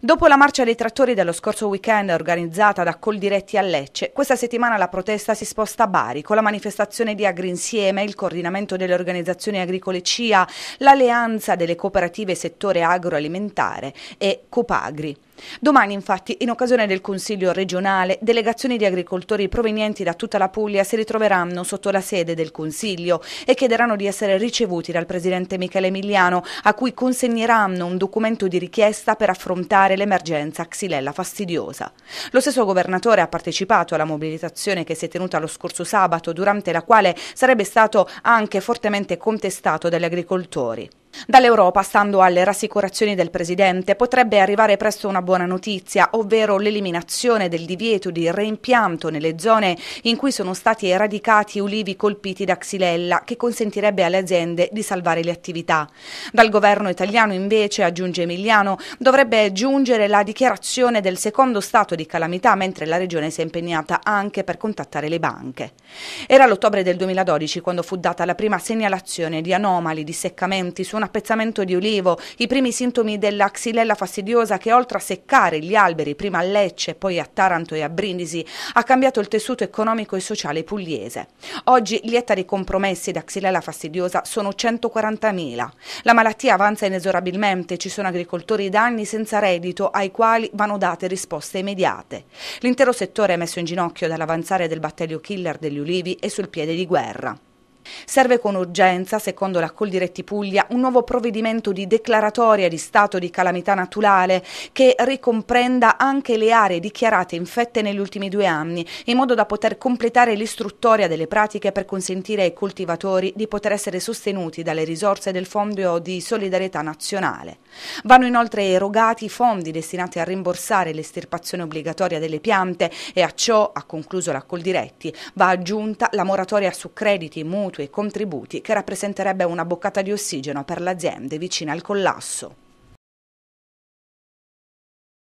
Dopo la marcia dei trattori dello scorso weekend organizzata da Coldiretti a Lecce, questa settimana la protesta si sposta a Bari con la manifestazione di Agrinsieme, il coordinamento delle organizzazioni agricole CIA, l'alleanza delle cooperative settore agroalimentare e Copagri. Domani infatti, in occasione del Consiglio regionale, delegazioni di agricoltori provenienti da tutta la Puglia si ritroveranno sotto la sede del Consiglio e chiederanno di essere ricevuti dal Presidente Michele Emiliano, a cui consegneranno un documento di richiesta per affrontare l'emergenza xylella fastidiosa. Lo stesso governatore ha partecipato alla mobilitazione che si è tenuta lo scorso sabato, durante la quale sarebbe stato anche fortemente contestato dagli agricoltori. Dall'Europa, stando alle rassicurazioni del Presidente, potrebbe arrivare presto una buona notizia, ovvero l'eliminazione del divieto di reimpianto nelle zone in cui sono stati eradicati ulivi colpiti da Xylella, che consentirebbe alle aziende di salvare le attività. Dal governo italiano, invece, aggiunge Emiliano, dovrebbe giungere la dichiarazione del secondo stato di calamità, mentre la Regione si è impegnata anche per contattare le banche. Era l'ottobre del 2012 quando fu data la prima segnalazione di anomali di seccamenti su una appezzamento di olivo, i primi sintomi della xylella fastidiosa che oltre a seccare gli alberi prima a Lecce, poi a Taranto e a Brindisi, ha cambiato il tessuto economico e sociale pugliese. Oggi gli ettari compromessi da xylella fastidiosa sono 140.000. La malattia avanza inesorabilmente, ci sono agricoltori da anni senza reddito ai quali vanno date risposte immediate. L'intero settore è messo in ginocchio dall'avanzare del batterio killer degli ulivi e sul piede di guerra. Serve con urgenza, secondo la Coldiretti Puglia, un nuovo provvedimento di declaratoria di stato di calamità naturale che ricomprenda anche le aree dichiarate infette negli ultimi due anni, in modo da poter completare l'istruttoria delle pratiche per consentire ai coltivatori di poter essere sostenuti dalle risorse del Fondo di Solidarietà Nazionale. Vanno inoltre erogati i fondi destinati a rimborsare l'estirpazione obbligatoria delle piante e a ciò, ha concluso la Coldiretti, va aggiunta la moratoria su crediti, mutui, statue contributi che rappresenterebbe una boccata di ossigeno per le aziende vicine al collasso.